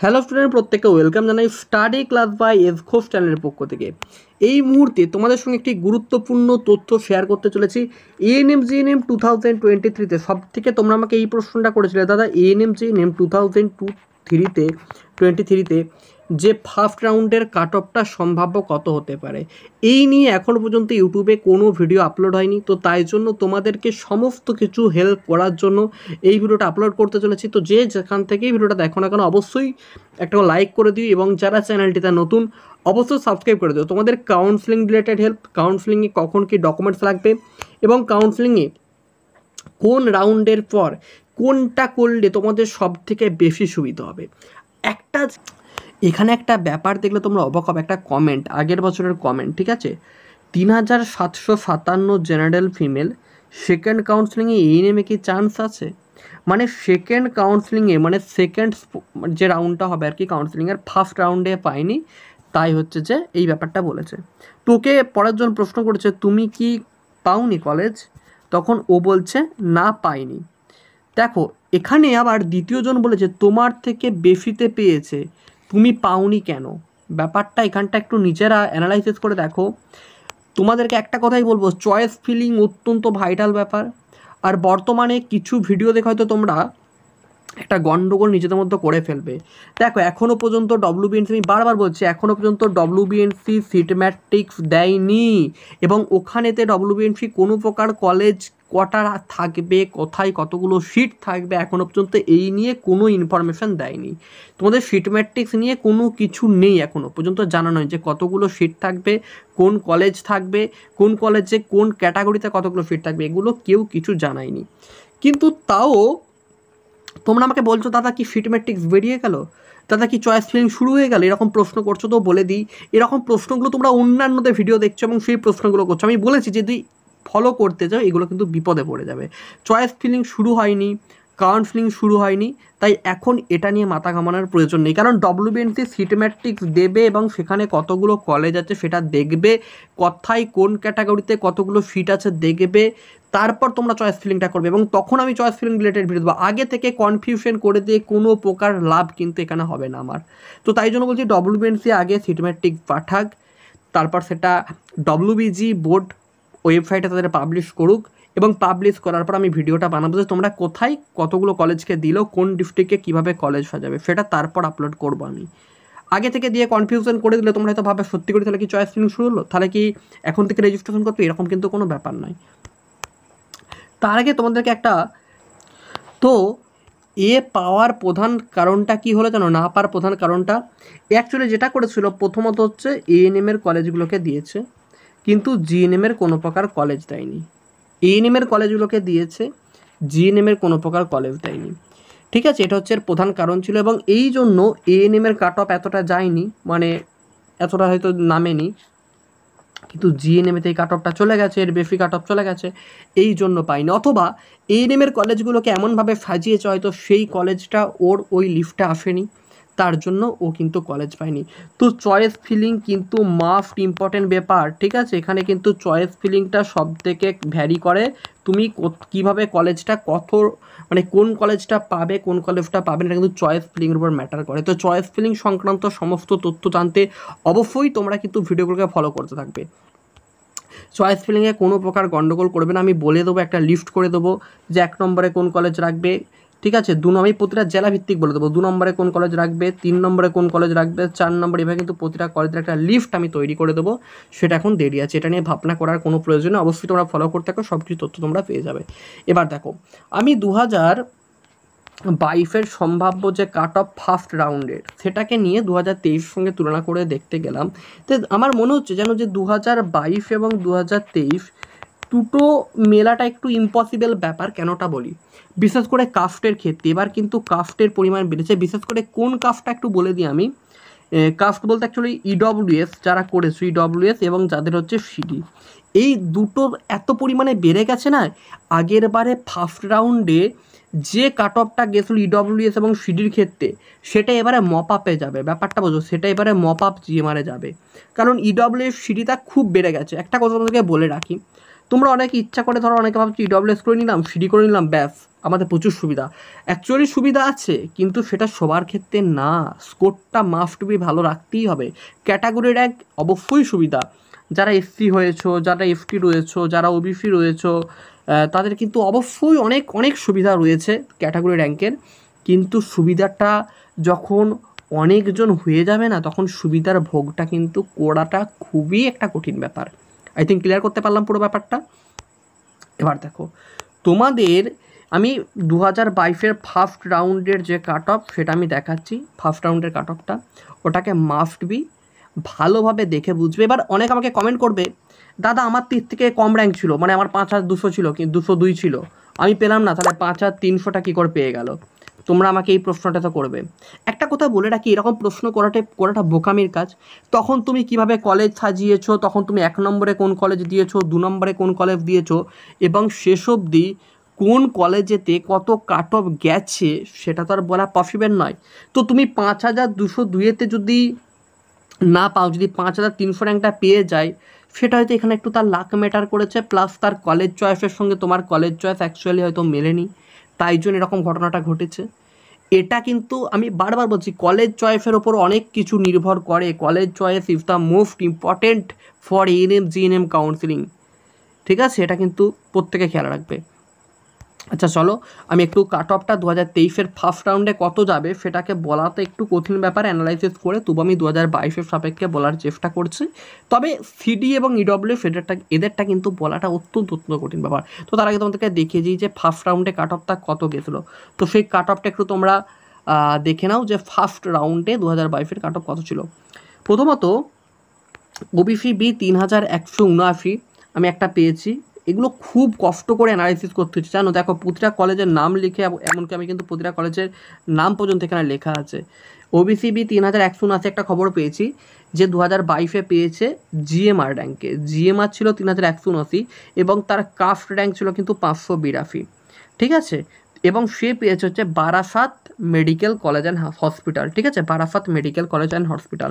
hello student প্রত্যেককে welcome জানাই study class by এসকোফ চ্যানেলের পক্ষ থেকে এই মুহূর্তে তোমাদের সঙ্গে একটি গুরুত্বপূর্ণ তথ্য শেয়ার করতে চলেছি ANM GNM two thousand twenty থ্রিতে সব থেকে তোমরা আমাকে এই প্রশ্নটা করেছিলে দাদা এএনএম জি জিএনএম টু থাউজেন্ড টু থ্রিতে টোয়েন্টি থ্রিতে যে ফার্স্ট রাউন্ডের কাট অফটা সম্ভাব্য কত হতে পারে এই নিয়ে এখন পর্যন্ত ইউটিউবে কোনো ভিডিও আপলোড হয়নি তো তাই জন্য তোমাদেরকে সমস্ত কিছু হেল্প করার জন্য এই ভিডিওটা আপলোড করতে চলেছি তো যে যেখান থেকে এই ভিডিওটা দেখো না কেন অবশ্যই একটা লাইক করে দিও এবং যারা চ্যানেলটি তার নতুন অবশ্যই সাবস্ক্রাইব করে দিও তোমাদের কাউন্সেলিং রিলেটেড হেল্প কাউন্সেলিংয়ে কখন কি ডকুমেন্টস লাগবে এবং কাউন্সেলিংয়ে কোন রাউন্ডের পর কোনটা করলে তোমাদের সবথেকে বেশি সুবিধা হবে একটা এখানে একটা ব্যাপার দেখলে তোমরা অবাক হবে একটা কমেন্ট আগের বছরের কমেন্ট ঠিক আছে তিন হাজার সাতশো সাতান্ন জেনারেল ফিমেল সেকেন্ড কাউন্সিলিংয়ে নেমে কি চান্স আছে মানে সেকেন্ড কাউন্সিলিংয়ে মানে সেকেন্ড যে রাউন্ডটা হবে আর কি কাউন্সিলিংয়ের ফার্স্ট রাউন্ডে পাইনি তাই হচ্ছে যে এই ব্যাপারটা বলেছে তোকে পরের জন প্রশ্ন করেছে তুমি কি পাওনি কলেজ তখন ও বলছে না পাইনি দেখো এখানে আবার দ্বিতীয়জন বলেছে তোমার থেকে বেশিতে পেয়েছে তুমি পাওনি কেন ব্যাপারটা এখানটা একটু নিজেরা অ্যানালাইসিস করে দেখো তোমাদেরকে একটা কথাই বলবো চয়েস ফিলিং অত্যন্ত ভাইটাল ব্যাপার আর বর্তমানে কিছু ভিডিও দেখে হয়তো তোমরা একটা গণ্ডগোল নিজেদের মধ্যে করে ফেলবে দেখো এখনও পর্যন্ত বিএনসি আমি বারবার বলছি এখনও পর্যন্ত ডব্লিউবিএনসি সিট ম্যাট্রিক্স দেয়নি এবং ওখানেতে বিএনসি কোনো প্রকার কলেজ কটা থাকবে কোথায় কতগুলো সিট থাকবে এখনও পর্যন্ত এই নিয়ে কোনো ইনফরমেশান দেয়নি তোমাদের সিট ম্যাট্রিক্স নিয়ে কোনো কিছু নেই এখনও পর্যন্ত জানানো হয় যে কতগুলো সিট থাকবে কোন কলেজ থাকবে কোন কলেজে কোন ক্যাটাগরিতে কতগুলো সিট থাকবে এগুলো কেউ কিছু জানায়নি কিন্তু তাও তোমরা আমাকে বলছো দাদা কি ফিট ম্যাট্রিক্স বেরিয়ে গেল দাদা কি চয়েস ফিলিং শুরু হয়ে গেল এরকম প্রশ্ন করছো তো বলে দিই এরকম প্রশ্নগুলো তোমরা অন্যান্যদের ভিডিও দেখছো এবং সেই প্রশ্নগুলো করছো আমি বলেছি যদি ফলো করতে চাও এগুলো কিন্তু বিপদে পড়ে যাবে চয়েস ফিলিং শুরু হয়নি কাউন্সিলিং শুরু হয়নি তাই এখন এটা নিয়ে মাথা ঘামানোর প্রয়োজন নেই কারণ ডব্লিউবিএনসি সিটেম্যাট্রিক্স দেবে এবং সেখানে কতগুলো কলেজ আছে সেটা দেখবে কোথায় কোন ক্যাটাগরিতে কতগুলো সিট আছে দেখবে তারপর তোমরা চয়েস ফিলিংটা করবে এবং তখন আমি চয়েস ফিলিং রিলেটেড ভিডিও দেবো আগে থেকে কনফিউশন করে দিয়ে কোনো প্রকার লাভ কিন্তু এখানে হবে না আমার তো তাই জন্য বলছি ডব্লিউবিএনসি আগে সিটেম্যাট্রিক পাঠাক তারপর সেটা ডব্লিউবিজি বোর্ড ওয়েবসাইটে তাদের পাবলিশ করুক এবং পাবলিশ করার পর আমি ভিডিওটা বানাবো যে তোমরা কোথায় কতগুলো কলেজকে দিল কোন ডিস্ট্রিক্টে কীভাবে কলেজ সাজাবে সেটা তারপর আপলোড করবো আমি আগে থেকে দিয়ে কনফিউশন করে দিলে তোমরা হয়তো ভাবে সত্যি করে তাহলে কি চয়েস ফিলিং শুরু হলো তাহলে কি এখন থেকে রেজিস্ট্রেশন করতে এরকম কিন্তু কোনো ব্যাপার নয় তার আগে তোমাদেরকে একটা তো এ পাওয়ার প্রধান কারণটা কি হলো জানো না পাওয়ার প্রধান কারণটা অ্যাকচুয়ালি যেটা করেছিল প্রথমত হচ্ছে এএনএমের কলেজগুলোকে দিয়েছে কিন্তু জিএনএমের কোনো প্রকার কলেজ দেয়নি এএনএমের কলেজগুলোকে দিয়েছে জিএনএমের কোনো প্রকার কলেজ দেয়নি ঠিক আছে এটা হচ্ছে এর প্রধান কারণ ছিল এবং এই জন্য এএনএমের কাট অফ এতটা যায়নি মানে এতটা হয়তো নামেনি কিন্তু জিএনএমেতে এই কাট অফটা চলে গেছে এর বেশি কাট অফ চলে গেছে এই জন্য পাইনি অথবা এএনএমের কলেজগুলোকে এমনভাবে সাজিয়েছে হয়তো সেই কলেজটা ওর ওই লিফটা আসেনি তার জন্য ও কিন্তু কলেজ পায়নি তো চয়েস ফিলিং কিন্তু মাস্ট ইম্পর্টেন্ট ব্যাপার ঠিক আছে এখানে কিন্তু চয়েস ফিলিংটা সব থেকে ভ্যারি করে তুমি কিভাবে কলেজটা কত মানে কোন কলেজটা পাবে কোন কলেজটা পাবে না কিন্তু চয়েস ফিলিংয়ের উপর ম্যাটার করে তো চয়েস ফিলিং সংক্রান্ত সমস্ত তথ্য জানতে অবশ্যই তোমরা কিন্তু ভিডিওগুলোকে ফলো করতে থাকবে চয়েস ফিলিংয়ে কোনো প্রকার গণ্ডগোল করবে না আমি বলে দেবো একটা লিস্ট করে দেবো যে এক নম্বরে কোন কলেজ রাখবে ঠিক আছে দু নম্বর প্রতিটা জেলা ভিত্তিক বলে দেবো দু নম্বরে কোন কলেজ রাখবে তিন নম্বরে কোন কলেজ রাখবে চার নম্বর এভাবে কিন্তু প্রতিটা কলেজের একটা লিস্ট আমি তৈরি করে দেবো সেটা এখন দেরি আছে এটা নিয়ে ভাবনা করার কোনো প্রয়োজন অবশ্যই তোমরা ফলো করতে থাকো সব কিছু তথ্য তোমরা পেয়ে যাবে এবার দেখো আমি দু হাজার বাইফের সম্ভাব্য যে কাট অফ ফার্স্ট রাউন্ডের সেটাকে নিয়ে দু হাজার সঙ্গে তুলনা করে দেখতে গেলাম তো আমার মনে হচ্ছে যেন যে দু হাজার বাইশ এবং দু হাজার তেইশ দুটো মেলাটা একটু ইম্পসিবল ব্যাপার কেনটা বলি বিশেষ করে কাফটের ক্ষেত্রে এবার কিন্তু কাফটের পরিমাণ বেড়েছে বিশেষ করে কোন কাফটা একটু বলে দিই আমি কাফট বলতে অ্যাকচুয়ালি ইডব্লিউএস e যারা করেছে ইডব্লিউএস e এবং যাদের হচ্ছে সিডি এই দুটো এত পরিমাণে বেড়ে গেছে না আগের বারে ফার্স্ট রাউন্ডে যে কাট অফটা গেছিলো ইডব্লিউএস e এবং সিডির ক্ষেত্রে সেটা এবারে মপ আপে যাবে ব্যাপারটা বোঝো সেটা এবারে মপ আপ জিএমআরে যাবে কারণ ইডব্লিউএস সিডিটা খুব বেড়ে গেছে একটা কথা তোমাকে বলে রাখি তোমরা অনেকে ইচ্ছা করে ধরো অনেকে ভাবছি ইডব্লিউএস করে নিলাম সিডি করে নিলাম ব্যাস আমাদের প্রচুর সুবিধা অ্যাকচুয়ালি সুবিধা আছে কিন্তু সেটা সবার ক্ষেত্রে না স্কোরটা টু বি ভালো রাখতেই হবে ক্যাটাগরি র্যাঙ্ক অবশ্যই সুবিধা যারা এসসি হয়েছো যারা এফটি রয়েছো যারা ওবিসি রয়েছো তাদের কিন্তু অবশ্যই অনেক অনেক সুবিধা রয়েছে ক্যাটাগরি র্যাঙ্কের কিন্তু সুবিধাটা যখন অনেকজন হয়ে যাবে না তখন সুবিধার ভোগটা কিন্তু করাটা খুবই একটা কঠিন ব্যাপার আই থিঙ্ক ক্লিয়ার করতে পারলাম পুরো ব্যাপারটা এবার দেখো তোমাদের আমি দু হাজার বাইশের ফার্স্ট রাউন্ডের যে কাট অফ সেটা আমি দেখাচ্ছি ফার্স্ট রাউন্ডের কাট অফটা ওটাকে মাস্ট বি ভালোভাবে দেখে বুঝবে এবার অনেক আমাকে কমেন্ট করবে দাদা আমার তীর থেকে কম র্যাঙ্ক ছিল মানে আমার পাঁচ হাজার দুশো ছিল কি দুশো দুই ছিল আমি পেলাম না তাহলে পাঁচ হাজার তিনশোটা কী করে পেয়ে গেল তোমরা আমাকে এই প্রশ্নটা তো করবে একটা কথা বলে রাখি এরকম প্রশ্ন করাটা করাটা বোকামির কাজ তখন তুমি কিভাবে কলেজ সাজিয়েছো তখন তুমি এক নম্বরে কোন কলেজ দিয়েছো দু নম্বরে কোন কলেজ দিয়েছো এবং শেষ অবধি কোন কলেজেতে কত কাট অফ গেছে সেটা তো আর বলা পসিবেল নয় তো তুমি পাঁচ হাজার দুশো দুইয়েতে যদি না পাও যদি পাঁচ হাজার তিনশো র্যাঙ্কটা পেয়ে যায় সেটা হয়তো এখানে একটু তার লাক ম্যাটার করেছে প্লাস তার কলেজ চয়েসের সঙ্গে তোমার কলেজ চয়েস অ্যাকচুয়ালি হয়তো মেলেনি তাই জন্য এরকম ঘটনাটা ঘটেছে এটা কিন্তু আমি বারবার বলছি কলেজ চয়েসের ওপর অনেক কিছু নির্ভর করে college choice is the most important for an GNM counselling ঠিক আছে এটা কিন্তু প্রত্যেকে খেয়াল রাখবে আচ্ছা চলো আমি একটু কাট অফটা দু হাজার তেইশের ফার্স্ট রাউন্ডে কত যাবে সেটাকে বলাতে একটু কঠিন ব্যাপার অ্যানালাইসিস করে তবু আমি দু হাজার বাইশের সাপেক্ষে বলার চেষ্টা করছি তবে সিডি এবং ইডব্লিউ e ফেডারটা এদেরটা কিন্তু বলাটা অত্যন্ত অত্যন্ত কঠিন ব্যাপার তো তার আগে তোমাদেরকে দেখিয়ে দিই যে ফার্স্ট রাউন্ডে কাট অফটা কত গেছিলো তো সেই কাট অফটা একটু তোমরা দেখে নাও যে ফার্স্ট রাউন্ডে দু হাজার বাইশের কাট অফ কত ছিল প্রথমত ওবিসি বি তিন হাজার একশো উনআশি আমি একটা পেয়েছি এগুলো খুব কষ্ট করে অ্যানালাইসিস করতে হচ্ছে জানো দেখো প্রতিটা কলেজের নাম লিখে এমনকি আমি কিন্তু প্রতিটা কলেজের নাম পর্যন্ত এখানে লেখা আছে ওবিসি বি তিন হাজার একশো উনআশি একটা খবর পেয়েছি যে দু হাজার বাইশে পেয়েছে জিএমআর র্যাঙ্কে জিএমআর ছিল তিন হাজার একশো উনআশি এবং তার কাফ র্যাঙ্ক ছিল কিন্তু পাঁচশো বিরাশি ঠিক আছে এবং সে পেয়েছে হচ্ছে Barasat medical college and hospital ঠিক আছে Barasat medical college and hospital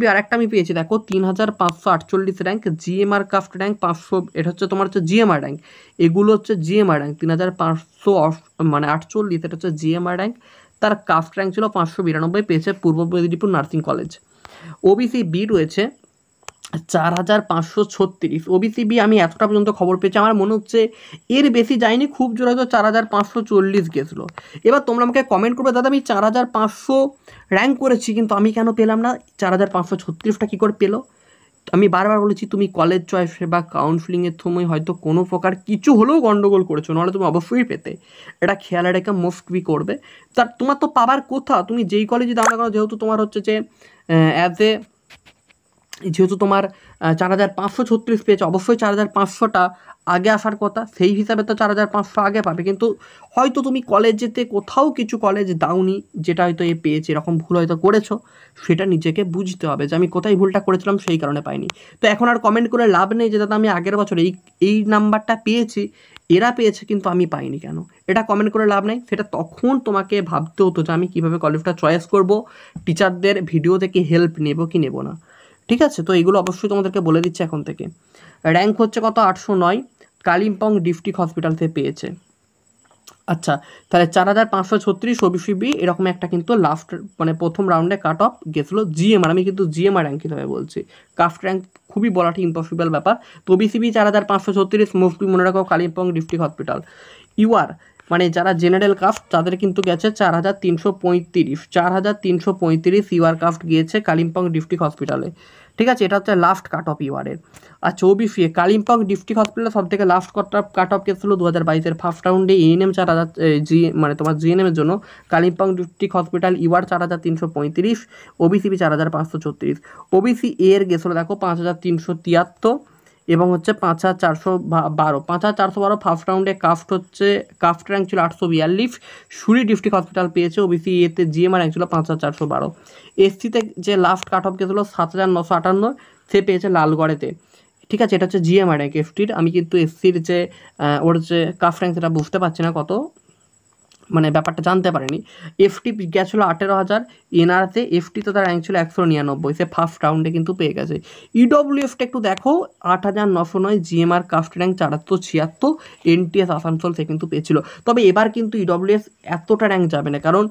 B আরেকটা আমি পেয়েছি দেখো তিন হাজার পাঁচশো আটচল্লিশ র্যাঙ্ক জিএমআর কাস্ট র্যাঙ্ক পাঁচশো এটা হচ্ছে তোমার হচ্ছে জিএমআর র্যাঙ্ক এগুলো হচ্ছে জিএমআর র্যাঙ্ক তিন হাজার পাঁচশো মানে আটচল্লিশ এটা হচ্ছে জিএমআর র্যাঙ্ক তার কাস্ট র্যাঙ্ক ছিল পাঁচশো বিরানব্বই পেয়েছে Purba Medinipur nursing college OBC B রয়েছে চার হাজার পাঁচশো ছত্রিশ ওবিসি বি আমি এতটা পর্যন্ত খবর পেয়েছি আমার মনে হচ্ছে এর বেশি যায়নি খুব জোরে হয়তো চার হাজার পাঁচশো চল্লিশ গেছিলো এবার তোমরা আমাকে কমেন্ট করবে দাদা আমি চার হাজার পাঁচশো র্যাঙ্ক করেছি কিন্তু আমি কেন পেলাম না চার হাজার পাঁচশো ছত্রিশটা কী করে পেলো আমি বারবার বলেছি তুমি কলেজ চয়েসে বা কাউন্সিলিংয়ের সময় হয়তো কোনো প্রকার কিছু হলেও গণ্ডগোল করেছো নাহলে তুমি অবশ্যই পেতে এটা খেয়াল রেখে মোস্ট বি করবে তার তোমার তো পাবার কোথা তুমি যেই কলেজে দাঁড়া করো যেহেতু তোমার হচ্ছে যে অ্যাজ এ যেহেতু তোমার চার হাজার পাঁচশো ছত্রিশ পেয়েছে অবশ্যই চার হাজার পাঁচশোটা আগে আসার কথা সেই হিসাবে তো চার হাজার পাঁচশো আগে পাবে কিন্তু হয়তো তুমি কলেজেতে কোথাও কিছু কলেজ দাওনি যেটা হয়তো এ পেয়েছে এরকম ভুল হয়তো করেছো সেটা নিজেকে বুঝতে হবে যে আমি কোথায় ভুলটা করেছিলাম সেই কারণে পাইনি তো এখন আর কমেন্ট করে লাভ নেই যে দাদা আমি আগের বছর এই এই নাম্বারটা পেয়েছি এরা পেয়েছে কিন্তু আমি পাইনি কেন এটা কমেন্ট করে লাভ নেই সেটা তখন তোমাকে ভাবতে হতো যে আমি কীভাবে কলেজটা চয়েস করব টিচারদের ভিডিও থেকে হেল্প নেব কি নেব না ঠিক আছে তো এগুলো অবশ্যই তোমাদেরকে বলে দিচ্ছে এখন থেকে র্যাঙ্ক হচ্ছে কত আটশো নয় কালিম্পং ডিস্ট্রিক্ট হসপিটাল থেকে পেয়েছে আচ্ছা তাহলে চার হাজার পাঁচশো ছত্রিশ ওবিসিবি এরকম একটা কিন্তু লাস্ট মানে প্রথম রাউন্ডে কাট অফ গেছিলো জিএমআর আমি কিন্তু জিএমআর র্যাঙ্ক হয়ে বলছি কাস্ট র্যাঙ্ক খুবই বলাটি ইম্পসিবল ব্যাপার তো ওবিসিবি চার হাজার পাঁচশো ছত্রিশ মোস্টলি মনে রাখো কালিম্পং ডিস্ট্রিক্ট হসপিটাল ইউআর মানে যারা জেনারেল কাস্ট তাদের কিন্তু গেছে চার হাজার তিনশো পঁয়ত্রিশ চার হাজার তিনশো পঁয়ত্রিশ ইউআর কাস্ট গিয়েছে কালিম্পং ডিস্ট্রিক্ট হসপিটালে ঠিক আছে এটা হচ্ছে লাস্ট কাট অফ ইউআরের আর চৌবিশে কালিম্পং ডিস্ট্রিক্ট হসপিটালে সব থেকে last cut off cut off case দু হাজার বাইশের ফার্স্ট রাউন্ডে এএনএম চার হাজার জি মানে তোমার জিএনএমের জন্য কালিম্পং ডিস্ট্রিক্ট হসপিটাল ইউআর চার হাজার তিনশো পঁয়ত্রিশ ওবিসিবি চার হাজার পাঁচশো ছত্রিশ ওবিসি এর গেছিলো দেখো পাঁচ হাজার তিনশো তিয়াত্তর এবং হচ্ছে পাঁচ হাজার চারশো বারো পাঁচ হাজার চারশো বারো ফার্স্ট রাউন্ডে কাফট হচ্ছে কাফট র্যাঙ্ক ছিল আটশো বিয়াল্লিশ সুরি ডিস্ট্রিক্ট হসপিটাল পেয়েছে ওবিসি এতে জিএমআর র্যাঙ্ক ছিল পাঁচ হাজার চারশো বারো এসসিতে যে লাস্ট কাট অফ গেছিলো সাত হাজার নশো আটান্ন সে পেয়েছে লালগড়েতে ঠিক আছে এটা হচ্ছে জিএমআর র্যাঙ্ক এফটির আমি কিন্তু এসসির যে ওর যে কাফ র্যাঙ্ক সেটা বুঝতে পারছি না কত মানে ব্যাপারটা জানতে পারেনি এফটি গেছিলো আঠেরো হাজার এনআরতে এফটি তো তার র্যাঙ্ক ছিল একশো নিরানব্বই সে ফার্স্ট রাউন্ডে কিন্তু পেয়ে গেছে ইডব্লিউএফটা e একটু দেখো আট হাজার নশো নয় জিএমআর কাস্ট র্যাঙ্ক চারাত্তর ছিয়াত্তর এনটিএস আসানসোল সে কিন্তু পেয়েছিল তবে এবার কিন্তু ইডব্লিউএস e এতটা র্যাঙ্ক যাবে না কারণ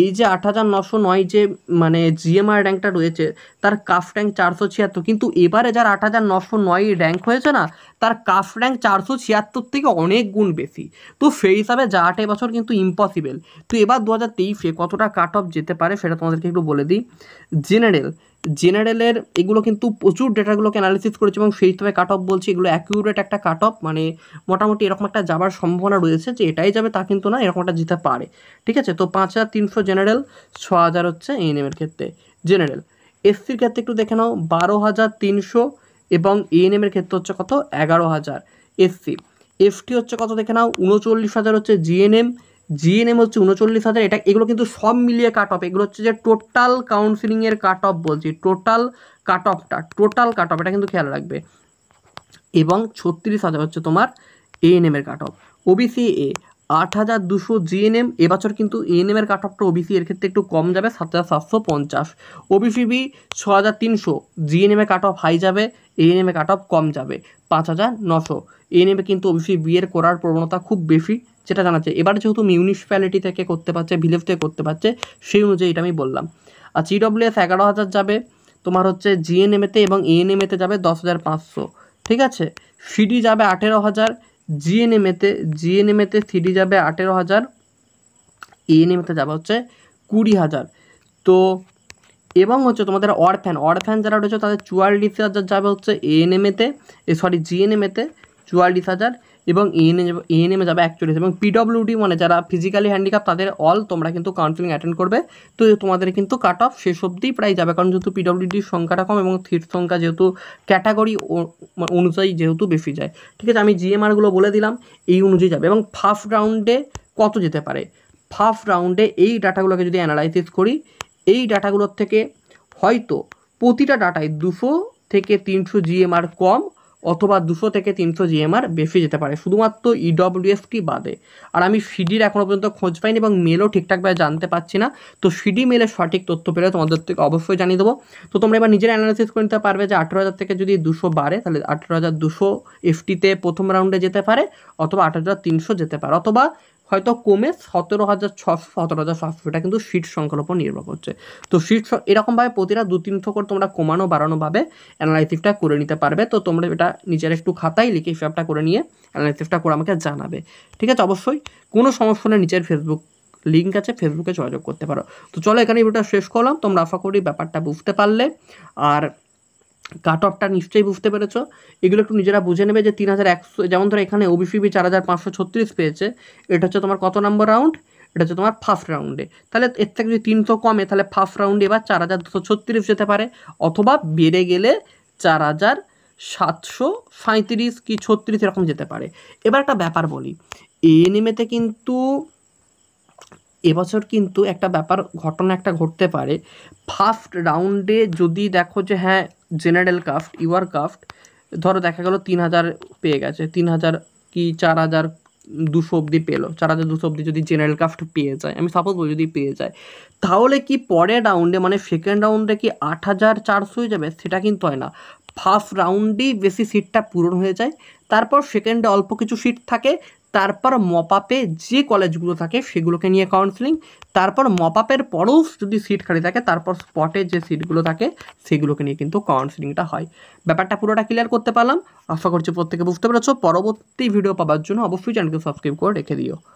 এই যে আট হাজার নশো নয় যে মানে জিএমআর র্যাঙ্কটা রয়েছে তার কাফ র্যাঙ্ক চারশো ছিয়াত্তর কিন্তু এবারে যার আট হাজার নশো নয় র্যাঙ্ক হয়েছে না তার কাফ র্যাঙ্ক চারশো ছিয়াত্তর থেকে অনেক গুণ বেশি তো সেই হিসাবে যা আট বছর কিন্তু ইম্পসিবল তো এবার দু হাজার তেইশে কতটা কাট অফ যেতে পারে সেটা তোমাদেরকে একটু বলে দিই জেনারেল জেনারেলের এগুলো কিন্তু প্রচুর ডেটাগুলোকে অ্যানালিসিস করেছে এবং সেই হিসাবে কাট অফ বলছি এগুলো অ্যাকিউরেট একটা কাট অফ মানে মোটামুটি এরকম একটা যাবার সম্ভাবনা রয়েছে যে এটাই যাবে তা কিন্তু না এরকম একটা যেতে পারে ঠিক আছে তো পাঁচ হাজার তিনশো জেনারেল ছ হাজার হচ্ছে এএনএমের ক্ষেত্রে জেনারেল এসসির ক্ষেত্রে একটু দেখে নাও বারো হাজার তিনশো এবং এএনএমের ক্ষেত্রে হচ্ছে কত এগারো হাজার এসসি এফটি হচ্ছে কত দেখে নাও উনচল্লিশ হাজার হচ্ছে জিএনএম জিএনএম হচ্ছে উনচল্লিশ হাজার এটা এগুলো কিন্তু সব মিলিয়ে কাট অফ এগুলো হচ্ছে যে টোটাল কাউন্সিলিংয়ের কাট অফ বলছি টোটাল কাট অফটা টোটাল কাট অফ এটা কিন্তু খেয়াল রাখবে এবং ছত্রিশ হাজার হচ্ছে তোমার এএনএমের কাট অফ ওবিসি এ আট হাজার দুশো জিএনএম এবছর কিন্তু এএনএমের কাট অফটা ওবিসি এর ক্ষেত্রে একটু কম যাবে সাত হাজার সাতশো পঞ্চাশ ওবিসি বি ছ হাজার তিনশো জিএনএমের কাট অফ হাই যাবে এএনএমের কাট অফ কম যাবে পাঁচ হাজার নশো এএনএমে কিন্তু ওবিসি বি এর করার প্রবণতা খুব বেশি সেটা জানাচ্ছে এবার যেহেতু মিউনিসিপ্যালিটি থেকে করতে পারছে ভিলেজ থেকে করতে পারছে সেই অনুযায়ী এটা আমি বললাম আর জিডব্লিউএস এগারো হাজার যাবে তোমার হচ্ছে জিএনএমএতে এবং এতে যাবে দশ হাজার পাঁচশো ঠিক আছে সিডি যাবে আঠেরো হাজার জিএনএমেতে এতে সিডি যাবে আঠেরো হাজার এতে যাবে হচ্ছে কুড়ি হাজার তো এবং হচ্ছে তোমাদের অরফ্যান অরফ্যান যারা রয়েছে তাদের চুয়াল্লিশ হাজার যাবে হচ্ছে এএনএমেতে সরি জিএনএমএতে চুয়াল্লিশ হাজার এবং ইএনএ e ইএনএমে e যাবে একচল্লিশ এবং পিডব্লিউডি মানে যারা ফিজিক্যালি হ্যান্ডিক্যাপ তাদের অল তোমরা কিন্তু কাউন্সিলিং অ্যাটেন্ড করবে তো তোমাদের কিন্তু কাট অফ শেষ অবধি প্রায় যাবে কারণ যেহেতু পিডব্লিউডির সংখ্যাটা কম এবং থিট সংখ্যা যেহেতু ক্যাটাগরি মানে অনুযায়ী যেহেতু বেশি যায় ঠিক আছে আমি জিএমআরগুলো বলে দিলাম এই অনুযায়ী যাবে এবং ফার্স্ট রাউন্ডে কত যেতে পারে ফার্স্ট রাউন্ডে এই ডাটাগুলোকে যদি অ্যানালাইসিস করি এই ডাটাগুলোর থেকে হয়তো প্রতিটা ডাটায় দুশো থেকে তিনশো জিএমআর কম অথবা দুশো থেকে তিনশো জিএমআর বেশি যেতে পারে শুধুমাত্র ইডব্লিউএফটি e বাদে আর আমি সিডির এখনও পর্যন্ত খোঁজ পাইনি এবং মেলও ঠিকঠাকভাবে জানতে পারছি না তো সিডি মেলের সঠিক তথ্য পেলে তোমাদের থেকে অবশ্যই জানিয়ে দেবো তো তোমরা এবার নিজের অ্যানালিসিস করে নিতে পারবে যে আঠেরো হাজার থেকে যদি দুশো বাড়ে তাহলে আঠেরো হাজার দুশো এফটিতে প্রথম রাউন্ডে যেতে পারে অথবা আঠেরো হাজার তিনশো যেতে পারে অথবা হয়তো কমে সতেরো হাজার ছশো সতেরো হাজার ছশো এটা কিন্তু সিট সংখ্যার উপর নির্ভর করছে তো সিট এরকমভাবে প্রতিটা দু তিনশো করে তোমরা কমানো বাড়ানোভাবে অ্যানালাইসিসটা করে নিতে পারবে তো তোমরা এটা নিজের একটু খাতায় লিখে হিসাবটা করে নিয়ে অ্যানালাইসিসটা করে আমাকে জানাবে ঠিক আছে অবশ্যই কোনো সমস্যা নেই নিজের ফেসবুক লিঙ্ক আছে ফেসবুকে যোগাযোগ করতে পারো তো চলো এখানে ভিডিওটা শেষ করলাম তোমরা আশা করি ব্যাপারটা বুঝতে পারলে আর কাট অফটা নিশ্চয়ই বুঝতে পেরেছো এগুলো একটু নিজেরা বুঝে নেবে যে তিন হাজার একশো যেমন ধরো এখানে ওবিসিবি চার হাজার পাঁচশো ছত্রিশ পেয়েছে এটা হচ্ছে তোমার কত নম্বর রাউন্ড এটা হচ্ছে তোমার ফার্স্ট রাউন্ডে তাহলে এর থেকে যদি তিনশো কমে তাহলে ফার্স্ট রাউন্ডে এবার চার হাজার দুশো ছত্রিশ যেতে পারে অথবা বেড়ে গেলে চার হাজার সাতশো সাঁত্রিশ কি ছত্রিশ এরকম যেতে পারে এবার একটা ব্যাপার বলি এএনএমএতে কিন্তু এবছর কিন্তু একটা ব্যাপার ঘটনা একটা ঘটতে পারে ফার্স্ট রাউন্ডে যদি দেখো যে হ্যাঁ জেনারেল কাফট ইউয়ার কাফট ধরো দেখা গেল তিন হাজার পেয়ে গেছে তিন হাজার কি চার হাজার দুশো অবধি পেলো চার হাজার দুশো অবধি যদি জেনারেল কাফট পেয়ে যায় আমি সাপোজ বলি যদি পেয়ে যায় তাহলে কি পরের রাউন্ডে মানে সেকেন্ড রাউন্ডে কি আট হাজার চারশো হয়ে যাবে সেটা কিন্তু হয় না ফার্স্ট রাউন্ডেই বেশি সিটটা পূরণ হয়ে যায় তারপর সেকেন্ডে অল্প কিছু সিট থাকে তারপর মপাপে যে কলেজগুলো থাকে সেগুলোকে নিয়ে কাউন্সিলিং তারপর মপাপের পরেও যদি সিট খালি থাকে তারপর স্পটে যে সিটগুলো থাকে সেগুলোকে নিয়ে কিন্তু কাউন্সিলিংটা হয় ব্যাপারটা পুরোটা ক্লিয়ার করতে পারলাম আশা করছি প্রত্যেকে বুঝতে পেরেছো পরবর্তী ভিডিও পাওয়ার জন্য অবশ্যই চ্যানেলকে সাবস্ক্রাইব করে রেখে দিও